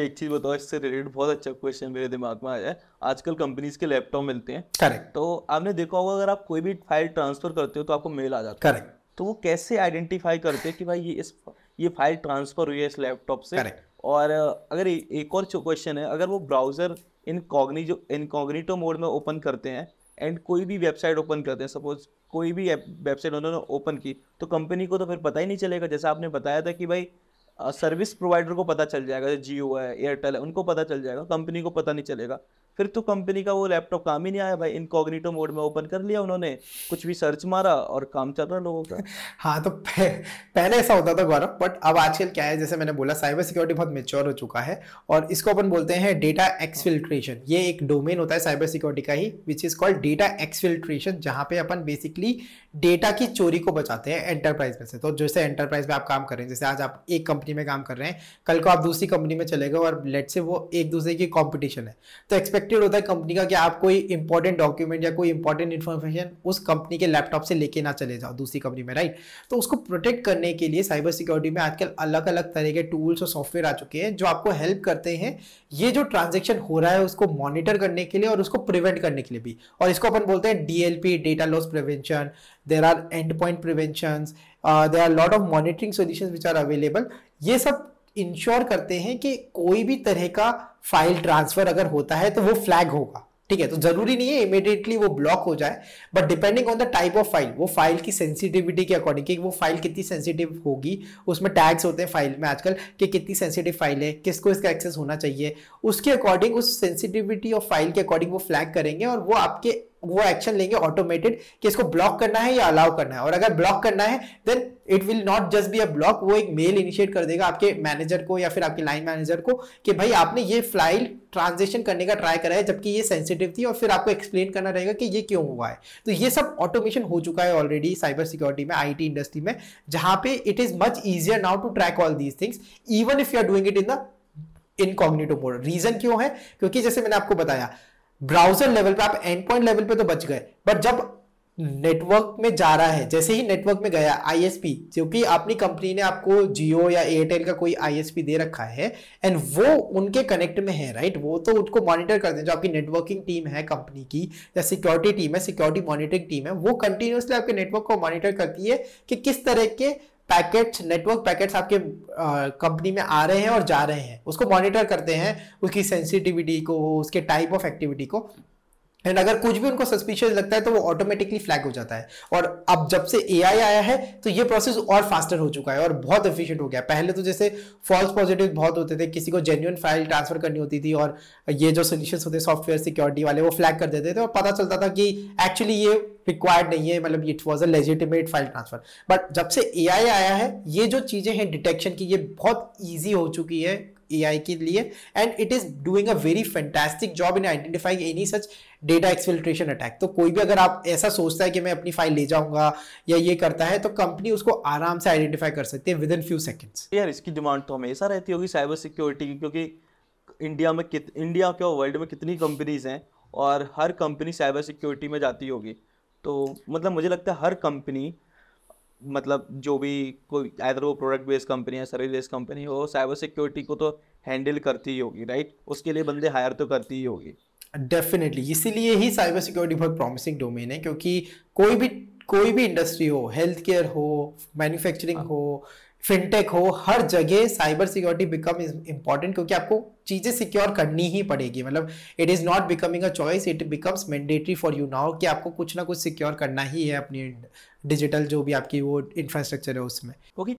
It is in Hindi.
एक चीज बताओ इससे रिलेटेड बहुत अच्छा क्वेश्चन मेरे दिमाग में आया है आजकल कंपनीज के लैपटॉप मिलते हैं करेक्ट तो आपने देखा होगा अगर आप कोई भी फाइल ट्रांसफर करते हो तो आपको मेल आ जाता है करेक्ट तो वो कैसे आइडेंटिफाई करते हैं कि भाई ये इस ये फाइल ट्रांसफर हुई है इस लैपटॉप से करेक्ट और अगर ए, एक और क्वेश्चन है अगर वो ब्राउजर इनकॉग्नी जो इनकॉग्निटो मोड में ओपन करते हैं एंड कोई भी वेबसाइट ओपन करते हैं सपोज कोई भी वेबसाइट उन्होंने ओपन की तो कंपनी को तो फिर पता ही नहीं चलेगा जैसा आपने बताया था कि भाई सर्विस प्रोवाइडर को पता चल जाएगा जियो है एयरटेल है उनको पता चल जाएगा कंपनी को पता नहीं चलेगा फिर तो कंपनी का वो लैपटॉप काम ही नहीं आया भाई इनकॉग्निटो मोड में ओपन कर लिया उन्होंने कुछ भी सर्च मारा और काम चल रहा लोगों का हाँ तो पह, पहले ऐसा होता था गौरव बट अब आजकल क्या है जैसे मैंने बोला साइबर सिक्योरिटी बहुत मेच्योर हो चुका है और इसको अपन बोलते हैं डेटा एक्सफिल्ट्रेशन ये एक डोमेन होता है साइबर सिक्योरिटी का ही which is called data exfiltration जहाँ पे अपन बेसिकली डेटा की चोरी को बचाते हैं एंटरप्राइज में से तो जैसे एंटरप्राइज में आप काम कर रहे हैं जैसे आज आप एक कंपनी में काम कर रहे हैं कल को आप दूसरी कंपनी में चले गए और लेट से वो एक दूसरे की कॉम्पिटिशन है तो एक्सपेक्ट एक्सपेक्टेड होता है कंपनी का कि आप कोई इंपॉर्टेंट डॉक्यूमेंट या कोई इंपॉर्टेंट इन्फॉर्मेशन उस कंपनी के लैपटॉप से लेके ना चले जाओ दूसरी कंपनी में राइट तो उसको प्रोटेक्ट करने के लिए साइबर सिक्योरिटी में आजकल अलग अलग तरह के टूल्स और सॉफ्टवेयर आ चुके हैं जो आपको हेल्प करते हैं ये जो ट्रांजेक्शन हो रहा है उसको मॉनिटर करने के लिए और उसको प्रिवेंट करने के लिए भी और इसको अपन बोलते हैं DLP data loss prevention there are endpoint prevention there are lot of monitoring solution which are available ये सब इंश्योर करते हैं कि कोई भी तरह का फाइल ट्रांसफर अगर होता है तो वो फ्लैग होगा ठीक है तो जरूरी नहीं है इमीडिएटली वो ब्लॉक हो जाए but depending on the type of file वो फाइल की सेंसिटिविटी के अकॉर्डिंग कि वो फाइल कितनी सेंसिटिव होगी उसमें टैग्स होते हैं फाइल में आजकल कि कितनी सेंसिटिव फाइल है किसको इसका एक्सेस होना चाहिए उसके अकॉर्डिंग उस सेंसिटिविटी ऑफ फाइल के अकॉर्डिंग वो फ्लैग करेंगे और वो आपके वो एक्शन लेंगे ऑटोमेटेड कि इसको ब्लॉक करना है या अलाउ करना है और अगर ब्लॉक करना है then it will not just be a block वो एक मेल इनिशिएट कर देगा आपके मैनेजर को या फिर आपके लाइन मैनेजर को कि भाई आपने ये फ्लाइल ट्रांजेक्शन करने का ट्राई करा है जबकि ये सेंसिटिव थी और फिर आपको एक्सप्लेन करना रहेगा कि ये क्यों हुआ है तो ये सब ऑटोमेशन हो चुका है ऑलरेडी साइबर सिक्योरिटी में आई इंडस्ट्री में जहां पे it is much easier now to track all these things even if you are doing it in the incognito mode reason क्यों है क्योंकि जैसे मैंने आपको बताया ब्राउजर लेवल पे आप एंड पॉइंट लेवल पे तो बच गए बट जब नेटवर्क में जा रहा है जैसे ही नेटवर्क में गया आईएसपी जो कि अपनी कंपनी ने आपको जियो या एयरटेल का कोई आईएसपी दे रखा है एंड वो उनके कनेक्ट में है राइट वो तो उनको मॉनिटर करते हैं जो आपकी नेटवर्किंग टीम है कंपनी की या सिक्योरिटी टीम है सिक्योरिटी मॉनिटरिंग टीम है वो कंटिन्यूसली आपके नेटवर्क को मॉनिटर करती है कि किस तरह के पैकेट्स नेटवर्क पैकेट्स आपके कंपनी में आ रहे हैं और जा रहे हैं उसको मॉनिटर करते हैं उसकी सेंसिटिविटी को उसके टाइप ऑफ एक्टिविटी को एंड अगर कुछ भी उनको सस्पिशियस लगता है तो वो ऑटोमेटिकली फ्लैग हो जाता है और अब जब से ए आया है तो ये प्रोसेस और फास्टर हो चुका है और बहुत एफिशिएंट हो गया पहले तो जैसे फॉल्स पॉजिटिव बहुत होते थे किसी को जेन्यून फाइल ट्रांसफर करनी होती थी और ये जो सोल्यूशन होते सॉफ्टवेयर सिक्योरिटी वाले वो फ्लैग कर देते थे और पता चलता था कि एक्चुअली ये रिक्वायर्ड नहीं है मतलब it was a legitimate file transfer but जब से ए आया है ये जो चीज़ें हैं डिटेक्शन की ये बहुत ईजी हो चुकी है आई के लिए and it is doing a very fantastic job in identifying any such data exfiltration attack तो कोई भी अगर आप ऐसा सोचता है कि मैं अपनी फाइल ले जाऊंगा या ये करता है तो कंपनी उसको आराम से आइडेंटिफाई कर सकती है विद इन फ्यू सेकेंड्स यार इसकी डिमांड तो हमेशा रहती होगी साइबर सिक्योरिटी की क्योंकि इंडिया में कित इंडिया के वर्ल्ड में कितनी कंपनीज हैं और हर कंपनी साइबर सिक्योरिटी में जाती होगी तो मतलब मुझे लगता है हर कंपनी मतलब जो भी कोई आइर वो प्रोडक्ट बेस्ड कंपनी है सर्विस बेस्ड कंपनी हो साइबर सिक्योरिटी को तो हैंडल करती ही होगी राइट उसके लिए बंदे हायर तो करती ही होगी डेफिनेटली इसीलिए ही साइबर सिक्योरिटी बहुत प्रॉमिसिंग डोमेन है क्योंकि कोई भी कोई भी इंडस्ट्री हो हेल्थ केयर हो मैन्युफैक्चरिंग हाँ। हो फिनटेक हो हर जगह cyber security become is important क्योंकि आपको चीज़ें सिक्योर करनी ही पड़ेगी मतलब it is not becoming a choice it becomes mandatory for you now कि आपको कुछ ना कुछ सिक्योर करना ही है अपनी डिजिटल जो भी आपकी वो इंफ्रास्ट्रक्चर है उसमें ओके